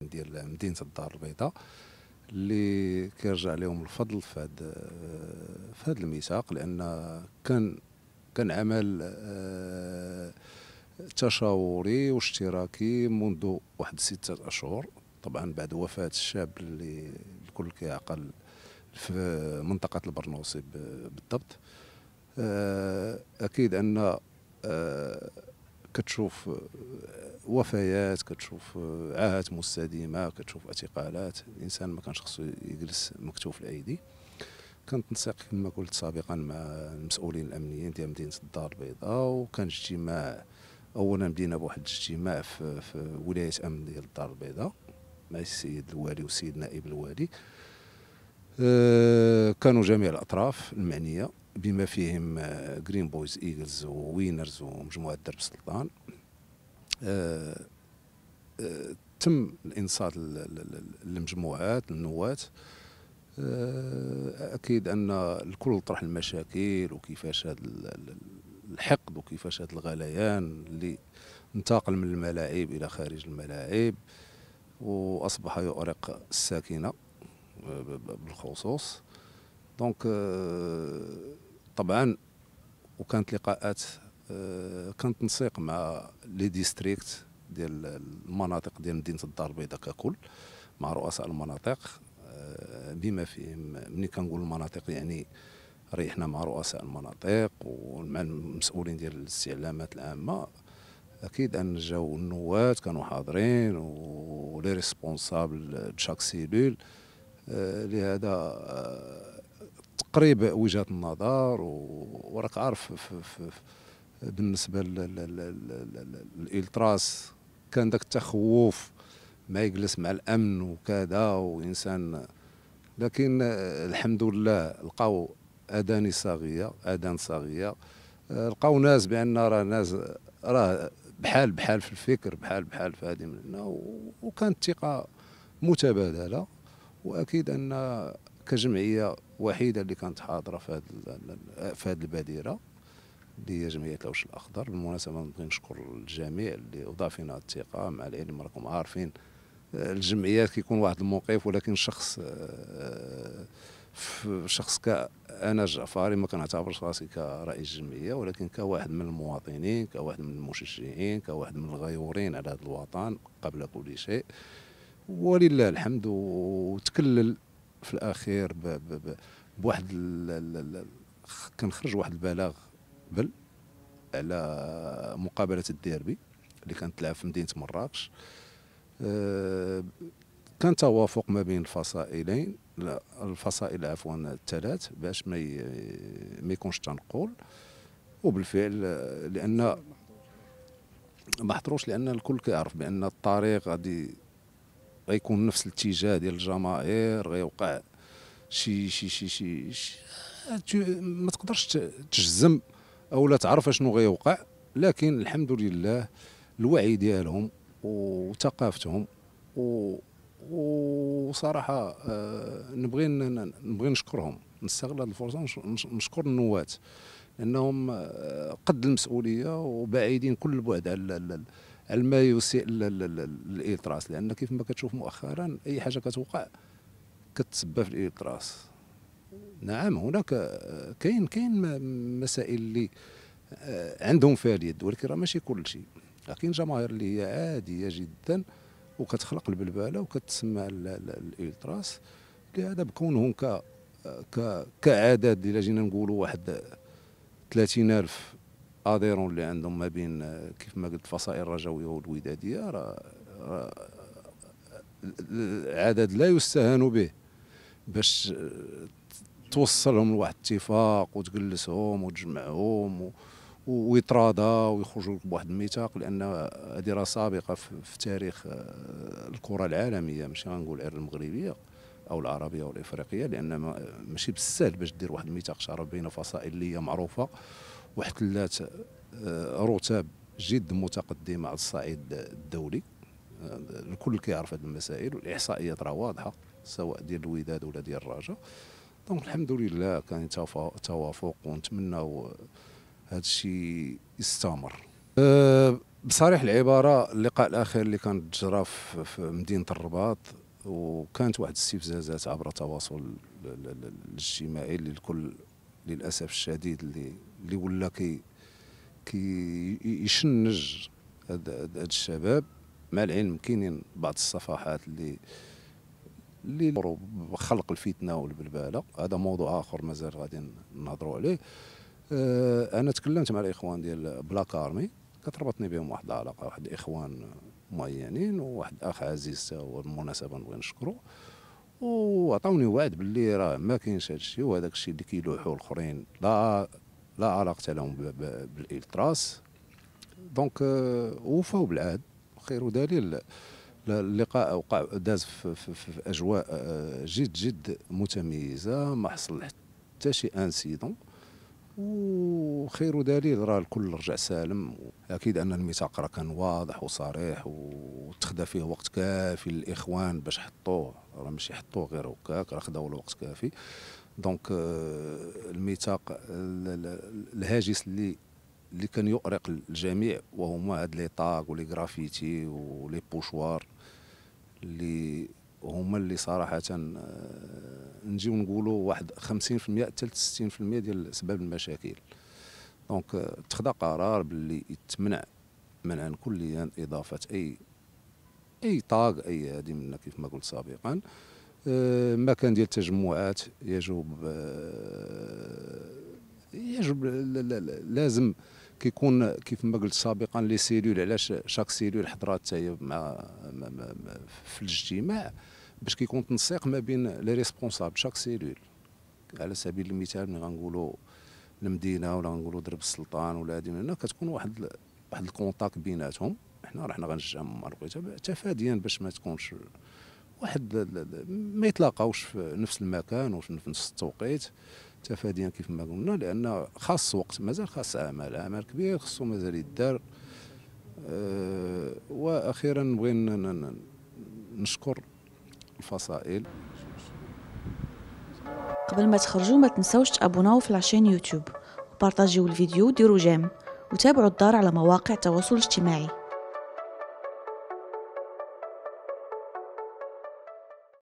ديال مدينه الدار البيضاء اللي كيرجع لهم الفضل في هذا في هذا الميثاق لان كان كان عمل آه، تشاوري واشتراكي منذ واحد ستة أشهر طبعا بعد وفاة الشاب اللي الكل كيعقل في منطقة البرنوصي بالضبط آه، اكيد ان آه، كتشوف آه، وفيات كتشوف عاهات مستديمه كتشوف اعتقالات الانسان ما كانش خصو يجلس مكتوف الايدي نسق كما قلت سابقا مع المسؤولين الامنيين ديال مدينه الدار البيضاء وكان اجتماع اولا بدينا بواحد الاجتماع في, في ولايه امن ديال الدار البيضاء مع السيد الوالي والسيد نائب الوالي كانوا جميع الاطراف المعنيه بما فيهم جرين بويز ايجلز ووينرز ومجموعه درب سلطان آه، آه، تم الانصات للمجموعات النواة آه، اكيد ان الكل طرح المشاكل وكيفاش هذا الحقد وكيفاش هذا الغليان اللي انتقل من الملاعب الى خارج الملاعب واصبح يؤرق الساكنه بالخصوص دونك euh, طبعا وكانت لقاءات آه، كان تنسيق مع لي ديستريكت ديال المناطق ديال مدينه الدار البيضاء ككل مع رؤساء المناطق آه، بما فيهم ملي كنقول المناطق يعني ريحنا مع رؤساء المناطق ومع المسؤولين ديال الاستعلامات العامه اكيد ان جاو النواه كانوا حاضرين ولي ريسبونسابل تشاك سيلول آه، لهذا قريب وجهه النظر وراك عارف في في بالنسبه للالتراس كان داك التخوف ما يجلس مع الامن وكذا وانسان لكن آه، الحمد لله لقاو اذان صاغيه اذان صاغيه آه، لقاو ناس بان راه ناس راه بحال بحال في الفكر بحال بحال في هذه من هنا وكانت ثقه متبادله واكيد ان كجمعيه وحيده اللي كانت حاضره في هذه في هذه البديره اللي هي جمعيه الوش الاخضر بالمناسبه نبغي نشكر الجميع اللي وضع فينا الثقه مع العلم راكم عارفين آه، الجمعيات كيكون واحد الموقف ولكن شخص آه، شخص كأنا جعفاري ما كنعتبرش راسي كرئيس جمعيه ولكن كواحد من المواطنين كواحد من المشجعين كواحد من الغيورين على هذا الوطن قبل كل شيء ولله الحمد وتكلل في الاخير ب ب ب بواحد كنخرج واحد البلاغ بل على مقابله الديربي اللي كانت تلعب في مدينه مراكش آه، كان توافق ما بين الفصائلين الفصائل عفوا الثلاث باش ما ما يكونش تنقول وبالفعل لان ما حضروش لان الكل كيعرف بان الطريق غادي غيكون نفس الاتجاه ديال الجماهير غيوقع شي شي شي شي, شي ما تقدرش تجزم او لا تعرف شنو غيوقع لكن الحمد لله الوعي ديالهم وثقافتهم و وصراحه آه، نبغي نبغي نشكرهم نستغل هذه الفرصه نشكر النواه لانهم آه، قد المسؤوليه وبعيدين كل البعد على ما يسيء للاطراس لان كيف ما كتشوف مؤخرا اي حاجه كتوقع كتسبب في الاطراس نعم هناك كاين كاين مسائل اللي آه، عندهم فيها اليد ولكن راه ماشي كل شيء لكن جماهير اللي هي عاديه جدا وكتخلق البلبله وكتسمى الالتراس لهذا بكونهم آه، ك كعدد الا جينا نقولوا واحد 30000 آه، الاديرون اللي عندهم ما بين آه، كيف ما قلت الفصائل الرجويه والوداديه راه العدد لا يستهان به باش آه، توصلهم لواحد الاتفاق وتجلسهم وتجمعهم ويتراضى ويخرجوا بواحد الميثاق لان هذه راه سابقه في تاريخ آه، الكره العالميه ماشي غنقول غير المغربيه او العربيه والافريقيه لان ماشي بالسهل باش دير واحد الميثاق شرف بين فصائل اللي هي معروفه واحتلات آه، رتب جد متقدمه على الصعيد الدولي آه، الكل كيعرف هذه المسائل والاحصائيات راه واضحه سواء ديال الوداد ولا ديال الرجاء دونك الحمد لله كان توافق ونتمناو هذا الشيء يستمر آه، بصريح العباره اللقاء الاخير اللي كان جرى في مدينه الرباط وكانت واحد الاستفزازات عبر التواصل الاجتماعي اللي الكل للاسف الشديد اللي اللي ولا كي كي يشنج هاد الشباب مع العلم كاينين بعض الصفحات اللي اللي خلق الفتنه والبلبله هذا موضوع اخر مازال غادي نهضروا عليه أه انا تكلمت مع الاخوان ديال بلاك ارمي كتربطني بهم واحد العلاقه واحد الاخوان معينين وواحد اخ عزيز هو بالمناسبه نبغي نشكرو وعطوني وعد باللي راه ما كاينش هادشي الشيء وهذاك الشيء اللي كيلوحوا الاخرين لا لا علاقة لهم بالإلتراس دونك آه، وفوا بالعهد خير دليل اللقاء وقع داز في, أجواء آه، جد جد متميزة ما حصل حتى شي انسيدون وخير دليل راه الكل رجع سالم اكيد ان الميثاق راه كان واضح وصريح وتخدا فيه وقت كافي للاخوان باش حطوه راه ماشي حطوه غير هكاك راه خداو الوقت كافي دونك الميثاق الهاجس اللي اللي كان يؤرق الجميع وهما هاد لي طاغ ولي غرافيتي ولي بوشوار اللي هما اللي صراحه نجيو نقولوا واحد 50% حتى 60% ديال اسباب المشاكل دونك تخدا قرار باللي يتمنع منعا كليا اضافه اي اي طاغ اي هذه منا كيف ما قلت سابقا آه، مكان ديال التجمعات يجب آه، يجب لازم كيكون كيف ما قلت سابقا لي سيلول علاش شاك سيلول حضرات هي مع في الاجتماع باش كيكون تنسيق ما بين لي ريسبونسابل شاك سيلول على سبيل المثال ملي غنقولوا المدينه ولا غنقولوا درب السلطان ولا هذه من هنا كتكون واحد واحد الكونتاك بيناتهم حنا راه حنا غنشجعوا تفاديا باش ما تكونش واحد ما يتلاقاوش في نفس المكان وفي نفس التوقيت تفاديا كيف ما قلنا لان خاص وقت مازال خاص عمل عمل كبير خصو مازال يدار أه واخيرا نبغي نشكر الفصائل قبل ما تخرجوا ما تنساوش تابوناو في لاشين يوتيوب وبارطاجيو الفيديو وديروا جيم وتابعوا الدار على مواقع التواصل الاجتماعي